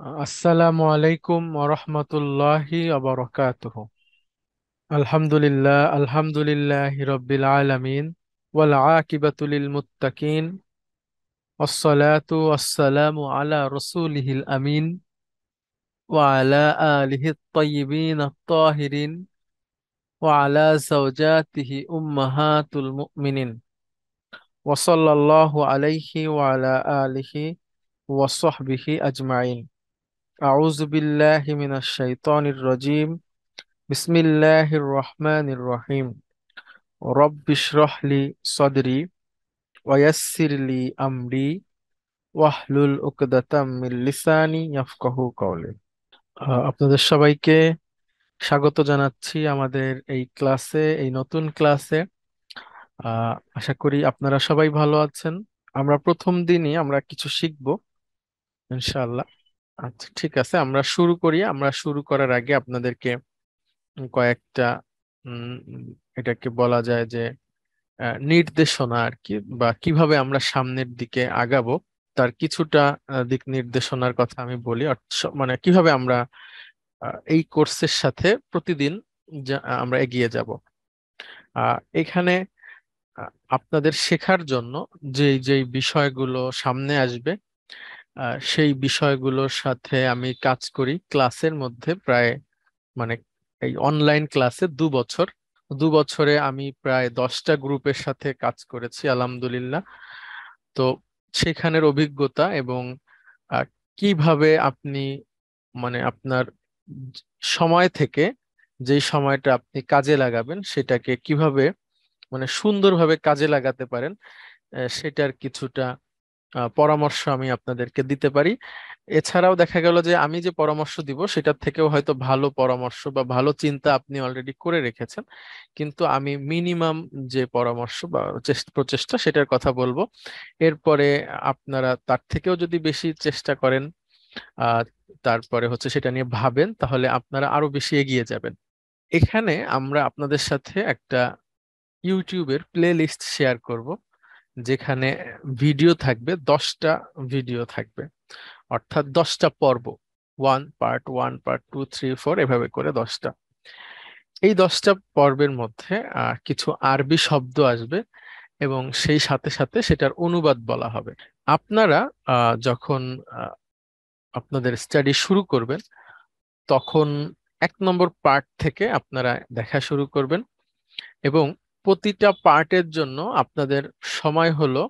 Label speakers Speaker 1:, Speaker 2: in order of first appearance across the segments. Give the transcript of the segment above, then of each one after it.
Speaker 1: السلام عليكم ورحمة الله وبركاته الحمد لله الحمد لله رب العالمين والعاقبة للمتقين والصلاة والسلام على رسوله الأمين وعلى آله الطيبين الطاهرين وعلى زوجاته أمهات المؤمنين وصلى الله عليه وعلى آله وصحبه أجمعين أعوذ بالله من الشيطان الرجيم بسم الله الرحمن الرحيم رب اشرح لي صدري ويسر لي أمري واحلل عقدة من لساني يفقهوا قولي আপনাদের সবাইকে স্বাগত জানাচ্ছি আমাদের এই ক্লাসে এই নতুন ক্লাসে আশা করি আপনারা সবাই ভালো আছেন আমরা প্রথম দিনই আমরা কিছু শিখব ইনশাআল্লাহ আচ্ছা ঠিক আছে আমরা শুরু করি আমরা শুরু করার আগে আপনাদেরকে কয়েকটা এটাকে বলা যায় যে নির্দেশনা আর কি বা কিভাবে আমরা সামনের দিকে আগাবো তার কিছুটা দিক নির্দেশনার কথা আমি বলি মানে কিভাবে আমরা এই কোর্সের সাথে প্রতিদিন আমরা এগিয়ে যাব এখানে আপনাদের শেখার জন্য যে যেই বিষয়গুলো সামনে আসবে সেই বিষয়গুলোর সাথে আমি কাজ করি ক্লাসের মধ্যে প্রায় মানে এই অনলাইন ক্লাসে দু বছর দু বছরে আমি প্রায় দশটা গ্রুপের সাথে কাজ করেছি আলহামদুলিল্লাহ তো সেখানের অভিজ্ঞতা এবং কিভাবে আপনি মানে আপনার সময় থেকে যেই সময়টা আপনি কাজে লাগাবেন সেটাকে কিভাবে মানে সুন্দরভাবে কাজে লাগাতে পারেন সেটার কিছুটা পরামর্শ আমি আপনাদেরকে দিতে পারি এছাড়াও দেখা গেল যে আমি যে পরামর্শ দিব সেটার থেকেও হয়তো ভালো পরামর্শ বা ভালো চিন্তা আপনি অলরেডি করে রেখেছেন কিন্তু আমি মিনিমাম যে পরামর্শ বা প্রচেষ্টা সেটার কথা বলবো এরপরে আপনারা তার থেকেও যদি বেশি চেষ্টা করেন তারপরে হচ্ছে সেটা নিয়ে ভাবেন তাহলে আপনারা আরো বেশি এগিয়ে যাবেন এখানে আমরা আপনাদের সাথে একটা ইউটিউবের প্লে লিস্ট শেয়ার করবো যেখানে ভিডিও থাকবে দশটা ভিডিও থাকবে অর্থাৎ দশটা পর্ব one part one part two three four এভাবে করে দশটা এই দশটা পর্বের মধ্যে কিছু আরবি শব্দ আসবে এবং সেই সাথে সাথে সেটার অনুবাদ বলা হবে আপনারা যখন আপনাদের স্টাডি শুরু করবেন তখন এক নম্বর পার্ট থেকে আপনারা দেখা শুরু করবেন এবং প্রতিটা পার্টের জন্য আপনাদের সময় হলো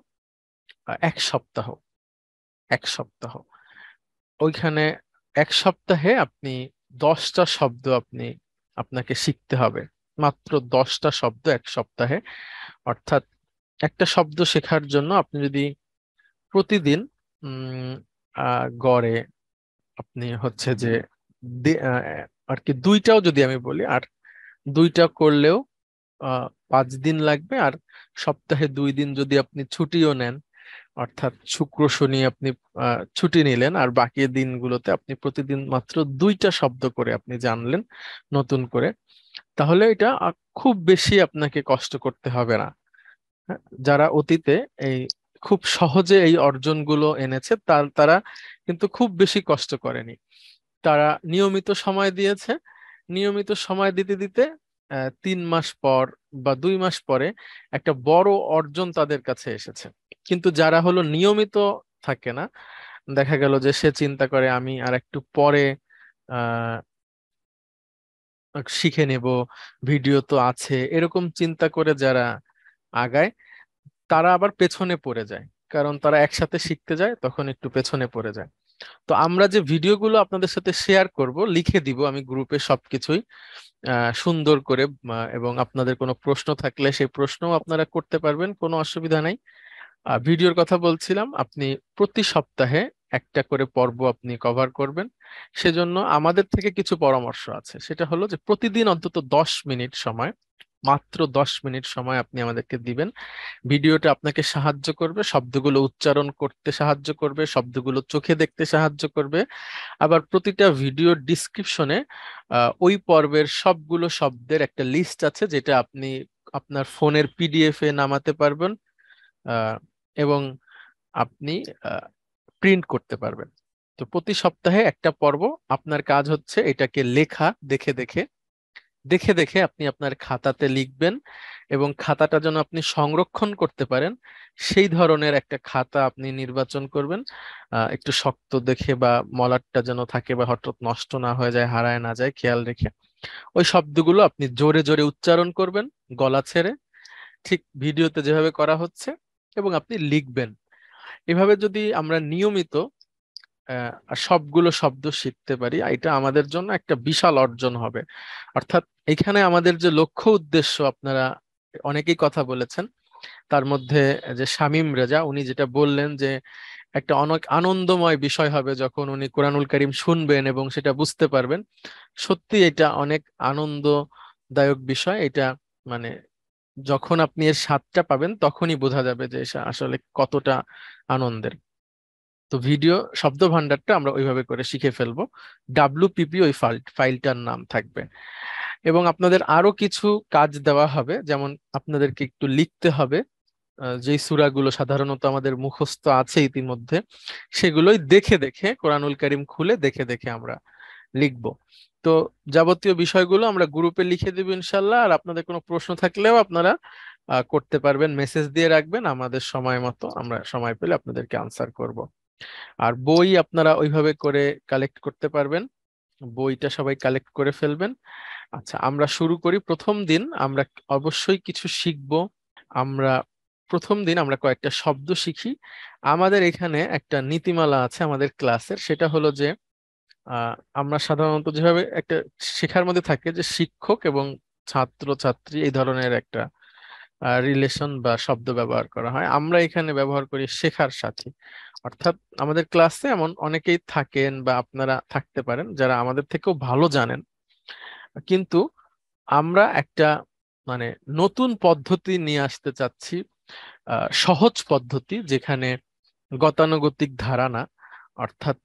Speaker 1: এক সপ্তাহ এক সপ্তাহ ওইখানে এক সপ্তাহে আপনি দশটা শব্দ আপনি আপনাকে শিখতে হবে মাত্র দশটা শব্দ এক সপ্তাহে অর্থাৎ একটা শব্দ শেখার জন্য আপনি যদি প্রতিদিন গড়ে আপনি হচ্ছে যে আর কি দুইটাও যদি আমি বলি আর দুইটা করলেও পাঁচ দিন লাগবে আর সপ্তাহে দুই দিন যদি আপনি ছুটিও নেন অর্থাৎ শুক্র শনি আপনি ছুটি নিলেন আর বাকি দিনগুলোতে আপনি প্রতিদিন মাত্র দুইটা শব্দ করে আপনি জানলেন নতুন করে তাহলে এটা খুব বেশি আপনাকে কষ্ট করতে হবে না হ্যাঁ, যারা অতীতে এই খুব সহজে এই অর্জনগুলো এনেছে তার তারা কিন্তু খুব বেশি কষ্ট করেনি তারা নিয়মিত সময় দিয়েছে নিয়মিত সময় দিতে দিতে তিন মাস পর বা দুই মাস পরে একটা বড় অর্জন তাদের কাছে এসেছে কিন্তু যারা হলো নিয়মিত থাকে না দেখা গেল যে সে চিন্তা করে আমি আর একটু পরে শিখে নেব ভিডিও তো আছে এরকম চিন্তা করে যারা আগায় তারা আবার পেছনে পড়ে যায় কারণ তারা একসাথে শিখতে যায় তখন একটু পেছনে পড়ে যায় তো আমরা যে ভিডিওগুলো আপনাদের সাথে শেয়ার করব লিখে দিব আমি গ্রুপে সবকিছুই সুন্দর করে এবং আপনাদের কোনো প্রশ্ন থাকলে সেই প্রশ্নও আপনারা করতে পারবেন কোনো অসুবিধা নাই ভিডিওর কথা বলছিলাম আপনি প্রতি সপ্তাহে একটা করে পর্ব আপনি কভার করবেন সেজন্য আমাদের থেকে কিছু পরামর্শ আছে সেটা হলো যে প্রতিদিন অন্তত দশ মিনিট সময় মাত্র দশ মিনিট সময় আপনি আমাদেরকে দিবেন ভিডিওটা আপনাকে সাহায্য করবে শব্দগুলো উচ্চারণ করতে সাহায্য করবে শব্দগুলো চোখে দেখতে সাহায্য করবে আবার প্রতিটা ভিডিও ডিসক্রিপশনে ওই পর্বের সবগুলো শব্দের একটা লিস্ট আছে যেটা আপনি আপনার ফোনের পিডিএফ এ নামাতে পারবেন এবং আপনি প্রিন্ট করতে পারবেন তো প্রতি সপ্তাহে একটা পর্ব আপনার কাজ হচ্ছে এটাকে লেখা দেখে দেখে দেখে দেখে আপনি আপনার খাতাতে লিখবেন এবং খাতাটা যেন আপনি সংরক্ষণ করতে পারেন সেই ধরনের একটা খাতা আপনি নির্বাচন করবেন একটু শক্ত দেখে বা মলাটটা যেন থাকে বা হঠাৎ নষ্ট না হয়ে যায় হারায় না যায় খেয়াল রেখে ওই শব্দগুলো আপনি জোরে জোরে উচ্চারণ করবেন গলা ছেড়ে ঠিক ভিডিওতে যেভাবে করা হচ্ছে এবং আপনি লিখবেন এভাবে যদি আমরা নিয়মিত সবগুলো শব্দ শিখতে পারি এটা আমাদের জন্য একটা বিশাল অর্জন হবে অর্থাৎ এখানে আমাদের যে লক্ষ্য উদ্দেশ্য আপনারা অনেকেই কথা বলেছেন তার মধ্যে যে শামীম রেজা উনি যেটা বললেন যে একটা অনেক আনন্দময় বিষয় হবে যখন উনি কোরআনুল করিম শুনবেন এবং সেটা বুঝতে পারবেন সত্যি এটা অনেক আনন্দদায়ক বিষয় এটা মানে যখন আপনি এর স্বাদটা পাবেন তখনই বোঝা যাবে যে আসলে কতটা আনন্দের তো ভিডিও শব্দ ভান্ডারটা আমরা ওইভাবে করে শিখে ফেলবো ডাব্লুপিপি ওই ফাইল ফাইলটার নাম থাকবে এবং আপনাদের আরো কিছু কাজ দেওয়া হবে যেমন আপনাদেরকে একটু লিখতে হবে যে সুরাগুলো সাধারণত আমাদের মুখস্থ আছে ইতিমধ্যে সেগুলোই দেখে দেখে কোরআনুল করিম খুলে দেখে দেখে আমরা লিখব তো যাবতীয় বিষয়গুলো আমরা গ্রুপে লিখে দেব ইনশাল্লাহ আর আপনাদের কোনো প্রশ্ন থাকলেও আপনারা করতে পারবেন মেসেজ দিয়ে রাখবেন আমাদের সময় মতো আমরা সময় পেলে আপনাদেরকে আনসার করব আর বই আপনারা ওইভাবে করে কালেক্ট করতে পারবেন বইটা সবাই কালেক্ট করে ফেলবেন আচ্ছা আমরা শুরু করি প্রথম দিন আমরা অবশ্যই কিছু শিখব আমরা প্রথম দিন আমরা কয়েকটা শব্দ শিখি আমাদের এখানে একটা নীতিমালা আছে আমাদের ক্লাসের সেটা হলো যে আমরা সাধারণত যেভাবে একটা শেখার মধ্যে থাকে যে শিক্ষক এবং ছাত্র ছাত্রী এই ধরনের একটা রিলেশন বা শব্দ ব্যবহার করা হয় আমরা এখানে ব্যবহার করি শেখার সাথী অর্থাৎ আমাদের ক্লাসে এমন অনেকেই থাকেন বা আপনারা থাকতে পারেন যারা আমাদের থেকেও ভালো জানেন কিন্তু আমরা একটা মানে নতুন পদ্ধতি নিয়ে আসতে চাচ্ছি সহজ পদ্ধতি যেখানে গতানুগতিক ধারা না অর্থাৎ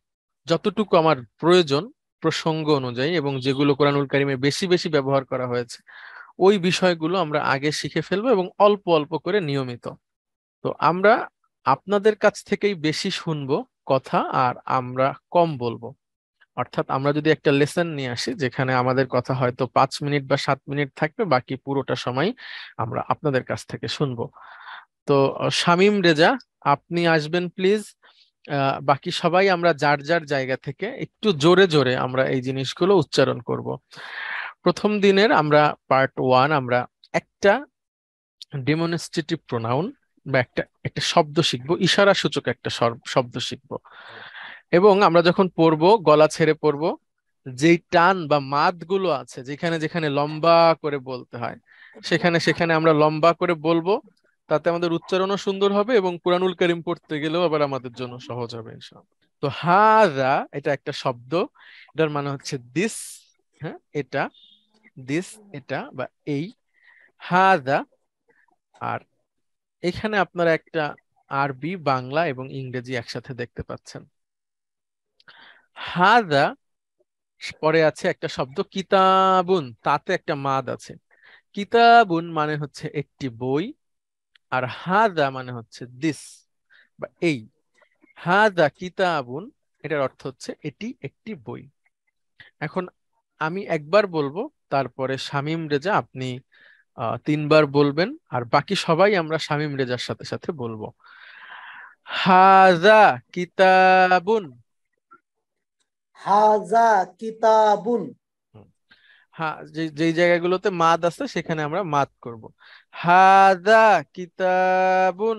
Speaker 1: যতটুকু আমার প্রয়োজন প্রসঙ্গ অনুযায়ী এবং যেগুলো কোরআনুল কারিমে বেশি বেশি ব্যবহার করা হয়েছে ওই বিষয়গুলো আমরা আগে শিখে ফেলবো এবং অল্প অল্প করে নিয়মিত তো আমরা আপনাদের কাছ থেকেই বেশি শুনবো কথা আর আমরা কম বলবো অর্থাৎ আমরা যদি একটা লেসন নিয়ে আসি যেখানে আমাদের কথা হয়তো পাঁচ মিনিট বা সাত মিনিট থাকবে বাকি পুরোটা সময় আমরা আপনাদের কাছ থেকে শুনবো তো শামিম রেজা আপনি আসবেন প্লিজ বাকি সবাই আমরা যার যার জায়গা থেকে একটু জোরে জোরে আমরা এই জিনিসগুলো উচ্চারণ করব প্রথম দিনের আমরা পার্ট ওয়ান আমরা একটা ডেমনস্ট্রেটিভ প্রোনাউন বা একটা একটা শব্দ শিখবো ইশারা সূচক একটা শব্দ শিখবো এবং আমরা যখন পড়বো গলা ছেড়ে পড়বো যেই টান বা মাতগুলো আছে যেখানে যেখানে লম্বা করে বলতে হয় সেখানে সেখানে আমরা লম্বা করে বলবো তাতে আমাদের উচ্চারণও সুন্দর হবে এবং কোরআনুল করিম পড়তে গেলেও আবার আমাদের জন্য সহজ হবে তো হাজা এটা একটা শব্দ এটার মানে হচ্ছে দিস হ্যাঁ এটা দিস এটা বা এই হাজা আর এখানে আপনারা একটা আরবি বাংলা এবং ইংরেজি একসাথে দেখতে পাচ্ছেন হাদা পরে আছে একটা শব্দ কিতাবুন তাতে একটা মাদ আছে কিতাবুন মানে হচ্ছে একটি বই আর হাদা মানে হচ্ছে দিস বা এই হাদা কিতাবুন এটার অর্থ হচ্ছে এটি একটি বই এখন আমি একবার বলবো তারপরে শামীম রেজা আপনি তিনবার বলবেন আর বাকি সবাই আমরা শামীম রেজার সাথে সাথে
Speaker 2: বলবো হাজা কিতাবুন হাজা কিতাবুন হ্যাঁ যেই জায়গাগুলোতে
Speaker 1: মাদ আছে সেখানে আমরা মাদ করব হাজা কিতাবুন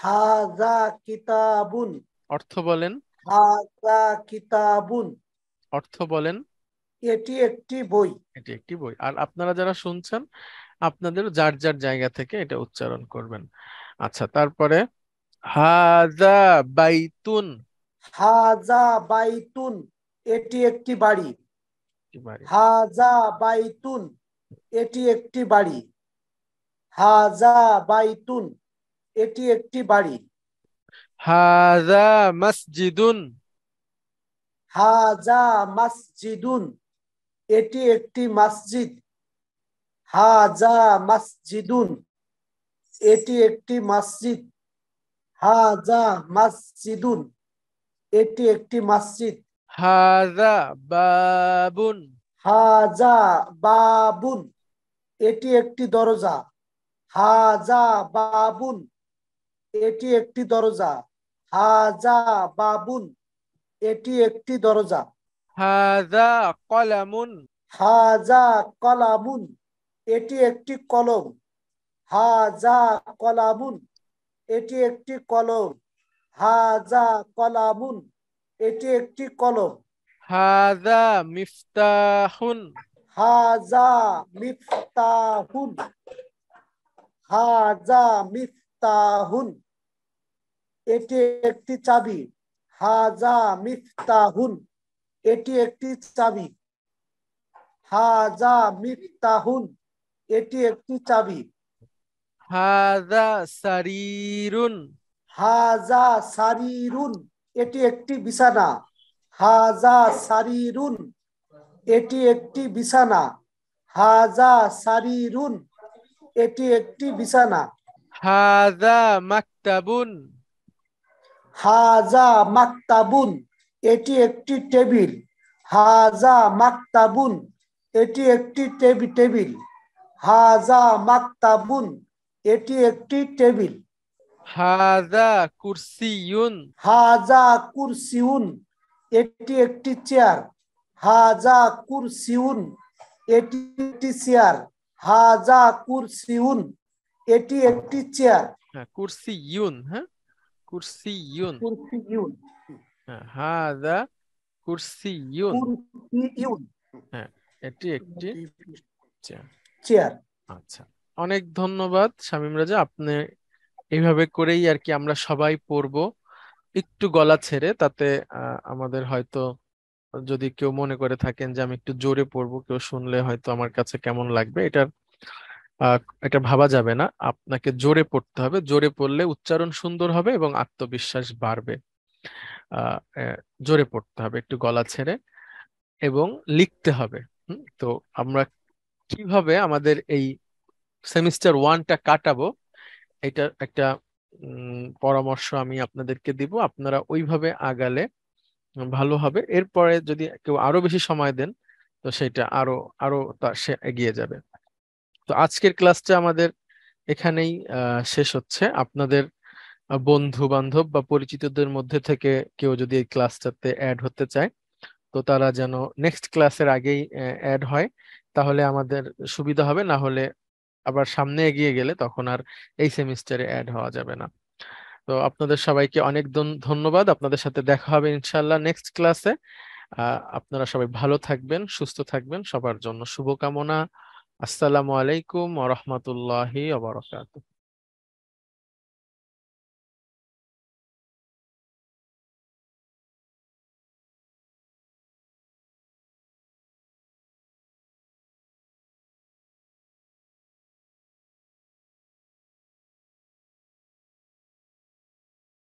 Speaker 2: হাজা কিতাবুন অর্থ বলেন হাজা কিতাবুন অর্থ বলেন এটি একটি বই
Speaker 1: এটি একটি বই আর আপনারা যারা শুনছেন আপনাদের যার যার জায়গা থেকে এটা উচ্চারণ করবেন
Speaker 2: আচ্ছা তারপরে হাজা বাইতুন হাজা বাইতুন এটি একটি বাড়ি হাজা বাইতুন এটি একটি বাড়ি হাজা বাইতুন এটি একটি বাড়ি হাজা মসজিদুন হাজা মসজিদুন এটি একটি মসজিদ হাজা মসজিদুন এটি একটি মসজিদ হাজা মসজিদুন এটি একটি মসজিদ হাজা বাবুন হাজা বাবুন এটি একটি দরজা হাজা বাবুন এটি একটি দরজা হাজা বাবুন এটি একটি দরজা হাজা কলামুন হাজা কলামুন এটি একটি কলম হাজা কলামুন এটি একটি কলম হাজা কলামুন এটি একটি কলম হাজা মিফতাহুন হাজা মিফতাহুন হাজা মিফতাহুন এটি একটি চাবি হাজা মিফতাহুন এটি একটি চাবি হাজা মিফতাহুন এটি একটি চাবি হাজা সারিরুন হাজা সারিরুন এটি একটি বিছানা হাজা সারিরুন এটি একটি বিছানা হাজা সারিরুন এটি একটি বিছানা হাজা
Speaker 1: মাকতাবুন
Speaker 2: হাজা মাকতাবুন এটি একটি টেবিল হাজা মাকতাবুন এটি একটি টেবিল হাজা মাকতাবুন এটি একটি টেবিল হাজা কুরসিউন হাজা কুরসিউন এটি একটি চেয়ার হাজা কুরসিউন এটি একটি চেয়ার হাজা কুরসিউন এটি একটি চেয়ার
Speaker 1: হ্যাঁ, কুরসিউন
Speaker 2: হ্যাঁ কুরসিউন কুরসিউন
Speaker 1: হাদা কুরসিয়ুন কুরসিয়ুন এটি একটি চেয়ার আচ্ছা অনেক ধন্যবাদ শামীম রাজা আপনি এইভাবে করেই আর কি আমরা সবাই পড়ব একটু গলা ছেড়ে তাতে আমাদের হয়তো যদি কেউ মনে করে থাকেন যে আমি একটু জোরে পড়ব কেউ শুনলে হয়তো আমার কাছে কেমন লাগবে এটার এটা ভাবা যাবে না আপনাকে জোরে পড়তে হবে জোরে পড়লে উচ্চারণ সুন্দর হবে এবং আত্মবিশ্বাস বাড়বে জোরে পড়তে হবে একটু গলা ছেড়ে এবং লিখতে হবে তো আমরা কিভাবে আমাদের এই সেমিস্টার ওয়ানটা কাটাবো এটা একটা পরামর্শ আমি আপনাদেরকে দিব আপনারা ওইভাবে আগালে ভালো হবে এরপরে যদি কেউ আরো বেশি সময় দেন তো সেটা আরো আরো তা সে এগিয়ে যাবে তো আজকের ক্লাসটা আমাদের এখানেই শেষ হচ্ছে আপনাদের বন্ধু বান্ধব বা পরিচিতদের মধ্যে থেকে কেউ যদি এই ক্লাসটাতে অ্যাড হতে চায় তো তারা যেন নেক্সট ক্লাসের আগেই অ্যাড হয় তাহলে আমাদের সুবিধা হবে না হলে আবার সামনে এগিয়ে গেলে তখন আর এই সেমিস্টারে অ্যাড হওয়া যাবে না তো আপনাদের সবাইকে অনেক ধন্যবাদ আপনাদের সাথে দেখা হবে ইনশাল্লাহ নেক্সট ক্লাসে আপনারা সবাই ভালো থাকবেন সুস্থ থাকবেন সবার জন্য শুভকামনা আসসালামু আলাইকুম ওরহমতুল্লাহি আবরকাতু